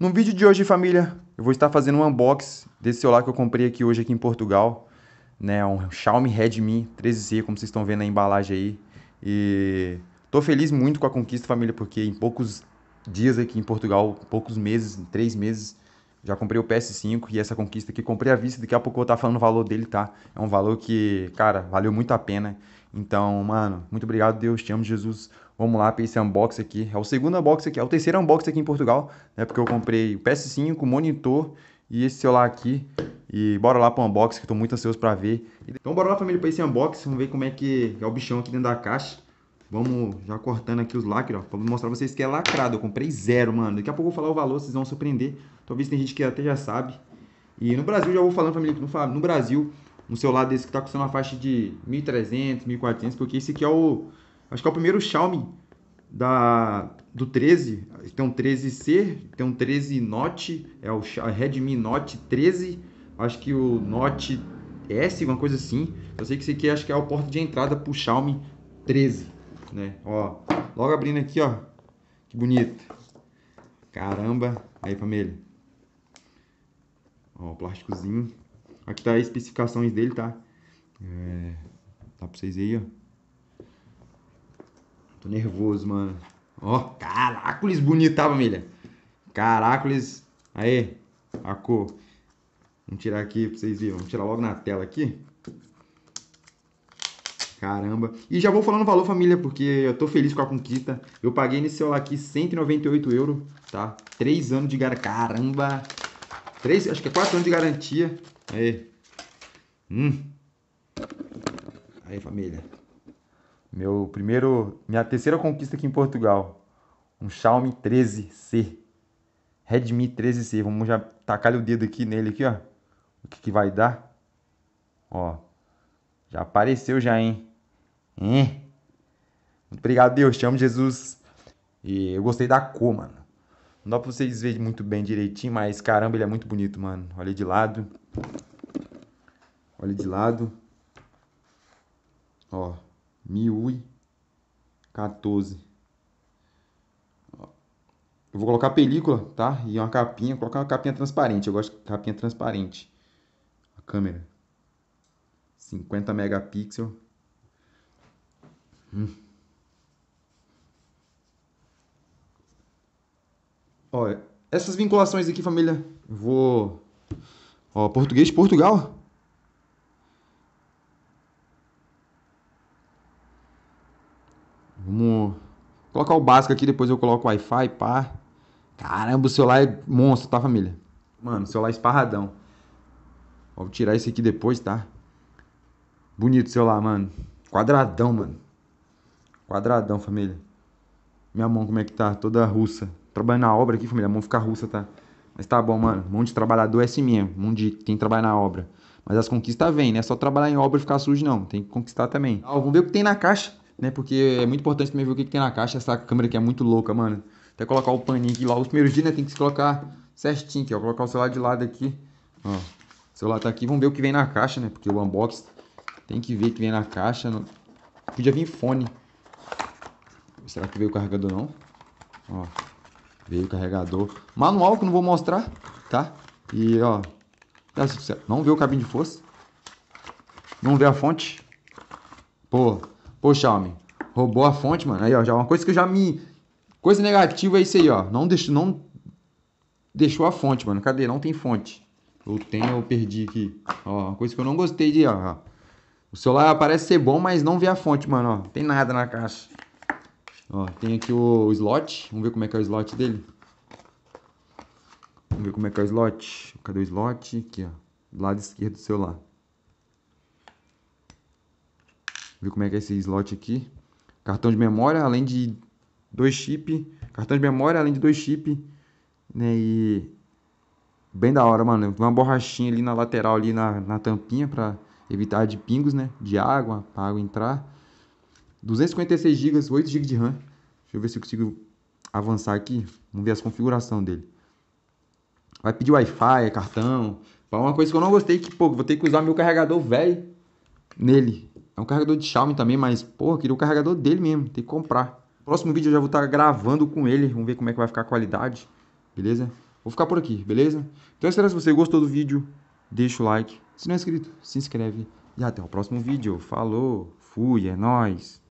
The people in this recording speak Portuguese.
No vídeo de hoje, família, eu vou estar fazendo um unboxing desse celular que eu comprei aqui hoje aqui em Portugal, né, um Xiaomi Redmi 13C, como vocês estão vendo na embalagem aí. E tô feliz muito com a conquista, família, porque em poucos dias aqui em Portugal, poucos meses, três meses, já comprei o PS5 e essa conquista aqui, comprei à vista, daqui a pouco eu vou estar falando o valor dele, tá? É um valor que, cara, valeu muito a pena. Então, mano, muito obrigado, Deus, te amo, Jesus. Vamos lá para esse unboxing aqui. É o segundo unboxing aqui, é o terceiro unboxing aqui em Portugal, né? Porque eu comprei o PS5, monitor e esse celular aqui. E bora lá pro unboxing que estou muito ansioso para ver. Então bora lá família para esse unboxing, vamos ver como é que é o bichão aqui dentro da caixa. Vamos já cortando aqui os lacres, ó. Vou mostrar pra vocês que é lacrado. Eu comprei zero, mano. Daqui a pouco eu vou falar o valor, vocês vão surpreender. Talvez tem gente que até já sabe. E no Brasil, já vou falando, família, que no, no Brasil, um celular desse que tá custando uma faixa de 1.300, 1.400, porque esse aqui é o... Acho que é o primeiro Xiaomi da, do 13, tem um 13C, tem um 13 Note, é o Redmi Note 13, acho que o Note S, uma coisa assim. Eu sei que esse aqui acho que é o porta de entrada pro Xiaomi 13, né? Ó, logo abrindo aqui, ó. Que bonito. Caramba, aí família. Ó, o plásticozinho. Aqui tá as especificações dele, tá? É, tá pra vocês aí, ó. Tô nervoso, mano. Ó, oh, caracoles bonito, tá, família? Caracoles. Aí, a cor. Vamos tirar aqui pra vocês verem. Vamos tirar logo na tela aqui. Caramba. E já vou falando o valor, família, porque eu tô feliz com a conquista. Eu paguei nesse celular aqui 198 euros, tá? Três anos de garantia. Caramba. Três, acho que é quatro anos de garantia. Aí. Hum. Aí, família. Meu primeiro, minha terceira conquista aqui em Portugal, um Xiaomi 13C. Redmi 13C, vamos já tacar o dedo aqui nele aqui, ó. O que que vai dar? Ó. Já apareceu já, hein? Hein? Muito obrigado, Deus. Te amo, Jesus. E eu gostei da cor, mano. Não dá pra vocês verem muito bem direitinho, mas caramba, ele é muito bonito, mano. Olha de lado. Olha de lado. Ó. Miui 14. Eu vou colocar película, tá? E uma capinha, vou colocar uma capinha transparente. Eu gosto de capinha transparente. A câmera 50 megapixels. Hum. Olha, essas vinculações aqui, família, eu vou Ó, português de Portugal. Vamos colocar o básico aqui, depois eu coloco o Wi-Fi, pá. Caramba, o celular é monstro, tá, família? Mano, o celular é esparradão. vou tirar esse aqui depois, tá? Bonito o celular, mano. Quadradão, mano. Quadradão, família. Minha mão como é que tá? Toda russa. Trabalhando na obra aqui, família. A mão fica russa, tá? Mas tá bom, mano. Mão de trabalhador é assim mesmo. Mão de quem trabalha na obra. Mas as conquistas vêm, né? É só trabalhar em obra e ficar sujo, não. Tem que conquistar também. Ó, vamos ver o que tem na caixa né? Porque é muito importante também ver o que, que, tem na caixa. Essa câmera aqui é muito louca, mano. Até colocar o paninho aqui lá. Os primeiros dias, né? Tem que se colocar certinho aqui, ó. Colocar o celular de lado aqui. Ó. O celular tá aqui. Vamos ver o que vem na caixa, né? Porque o unboxing tem que ver o que vem na caixa. Não... Podia vir fone. Será que veio o carregador não? Ó. Veio o carregador. Manual que não vou mostrar, tá? E, ó. Tá não vê o cabinho de força. Não vê a fonte. Pô, Pô, Xiaomi, roubou a fonte, mano. Aí, ó, já é uma coisa que eu já me. Coisa negativa é isso aí, ó. Não deixou, não deixou a fonte, mano. Cadê? Não tem fonte. Ou tem? eu perdi aqui. Ó, uma coisa que eu não gostei de, ó. O celular parece ser bom, mas não vê a fonte, mano, ó. Tem nada na caixa. Ó, tem aqui o, o slot. Vamos ver como é que é o slot dele. Vamos ver como é que é o slot. Cadê o slot? Aqui, ó. Do lado esquerdo do celular. ver como é que é esse slot aqui. Cartão de memória, além de dois chip, cartão de memória, além de dois chip, né, e bem da hora, mano, uma borrachinha ali na lateral, ali na, na tampinha, para evitar de pingos, né, de água, pra água entrar. 256 GB, 8 GB de RAM, deixa eu ver se eu consigo avançar aqui, vamos ver as configurações dele. Vai pedir Wi-Fi, é cartão. Uma coisa que eu não gostei que, pô, vou ter que usar meu carregador velho nele. É um carregador de Xiaomi também, mas, porra, eu queria o carregador dele mesmo, tem que comprar. Próximo vídeo eu já vou estar gravando com ele, vamos ver como é que vai ficar a qualidade, beleza? Vou ficar por aqui, beleza? Então é isso, se você gostou do vídeo, deixa o like. Se não é inscrito, se inscreve. E até o próximo vídeo. Falou, fui, é nóis.